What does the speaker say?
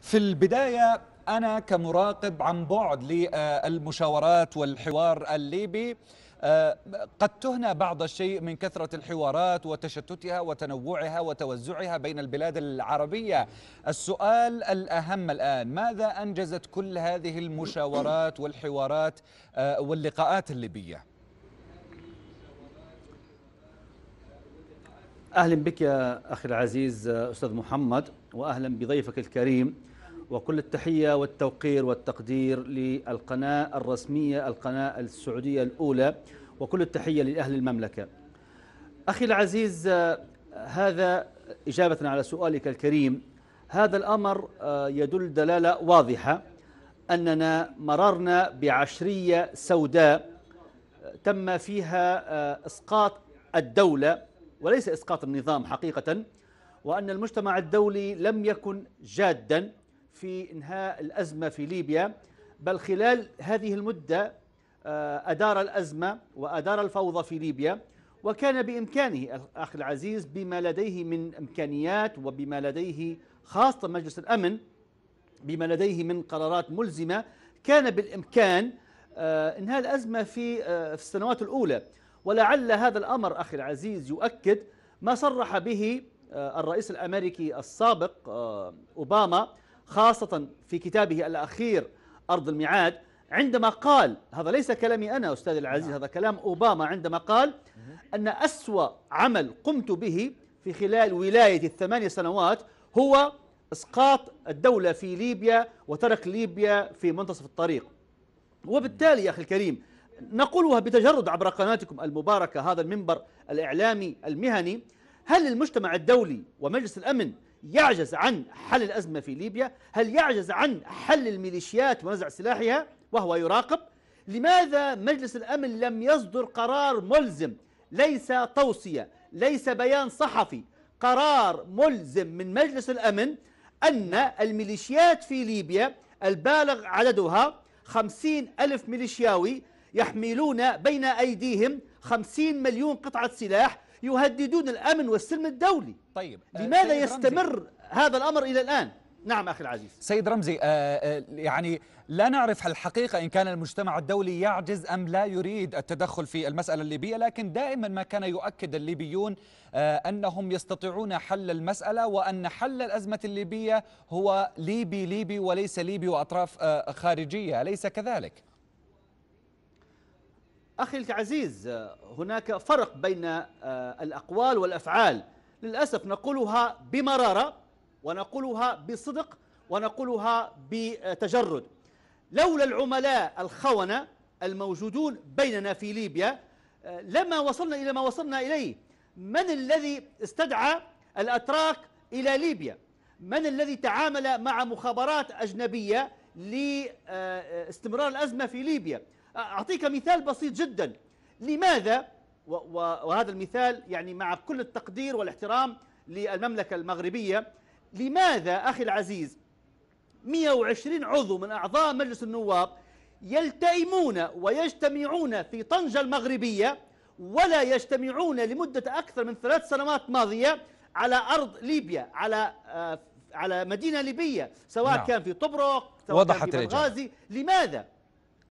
في البداية أنا كمراقب عن بعد للمشاورات والحوار الليبي آه، قد تهنى بعض الشيء من كثرة الحوارات وتشتتها وتنوعها وتوزعها بين البلاد العربية السؤال الأهم الآن ماذا أنجزت كل هذه المشاورات والحوارات آه، واللقاءات الليبية؟ أهلا بك يا أخي العزيز آه، أستاذ محمد وأهلا بضيفك الكريم وكل التحية والتوقير والتقدير للقناة الرسمية القناة السعودية الأولى وكل التحية لأهل المملكة أخي العزيز آه، هذا إجابة على سؤالك الكريم هذا الأمر آه، يدل دلالة واضحة أننا مررنا بعشرية سوداء تم فيها إسقاط الدولة وليس إسقاط النظام حقيقة وأن المجتمع الدولي لم يكن جادا في إنهاء الأزمة في ليبيا بل خلال هذه المدة آه، أدار الأزمة وأدار الفوضى في ليبيا وكان بإمكانه الأخ العزيز بما لديه من إمكانيات وبما لديه خاصة مجلس الأمن بما لديه من قرارات ملزمة كان بالإمكان آه، إنهاء الأزمة في آه، السنوات الأولى ولعل هذا الأمر أخي العزيز يؤكد ما صرح به آه، الرئيس الأمريكي السابق آه، أوباما خاصة في كتابه الأخير أرض الميعاد عندما قال هذا ليس كلامي أنا أستاذ العزيز نعم. هذا كلام أوباما عندما قال أن أسوأ عمل قمت به في خلال ولايتي الثمانية سنوات هو اسقاط الدولة في ليبيا وترك ليبيا في منتصف الطريق وبالتالي يا أخي الكريم نقولها بتجرد عبر قناتكم المباركة هذا المنبر الإعلامي المهني هل المجتمع الدولي ومجلس الأمن يعجز عن حل الأزمة في ليبيا؟ هل يعجز عن حل الميليشيات ونزع سلاحها وهو يراقب؟ لماذا مجلس الأمن لم يصدر قرار ملزم ليس توصية ليس بيان صحفي قرار ملزم من مجلس الأمن أن الميليشيات في ليبيا البالغ عددها خمسين ألف ميليشياوي يحملون بين أيديهم خمسين مليون قطعة سلاح يهددون الأمن والسلم الدولي طيب آه، لماذا يستمر رمزي. هذا الأمر إلى الآن؟ نعم أخي العزيز سيد رمزي آه، آه، يعني لا نعرف الحقيقة إن كان المجتمع الدولي يعجز أم لا يريد التدخل في المسألة الليبية لكن دائما ما كان يؤكد الليبيون أنهم يستطيعون حل المسألة وأن حل الأزمة الليبية هو ليبي ليبي وليس ليبي وأطراف خارجية أليس كذلك؟ أخي العزيز هناك فرق بين آه، الأقوال والأفعال للأسف نقولها بمرارة ونقولها بصدق ونقولها بتجرد لولا العملاء الخونة الموجودون بيننا في ليبيا آه، لما وصلنا إلى ما وصلنا إليه من الذي استدعى الأتراك إلى ليبيا من الذي تعامل مع مخابرات أجنبية لاستمرار آه، الأزمة في ليبيا أعطيك مثال بسيط جدا لماذا وهذا المثال يعني مع كل التقدير والاحترام للمملكة المغربية لماذا أخي العزيز 120 عضو من أعضاء مجلس النواب يلتئمون ويجتمعون في طنجة المغربية ولا يجتمعون لمدة أكثر من ثلاث سنوات ماضية على أرض ليبيا على آه، على مدينة ليبية سواء نعم. كان في طبرق سواء كان في بنغازي لماذا؟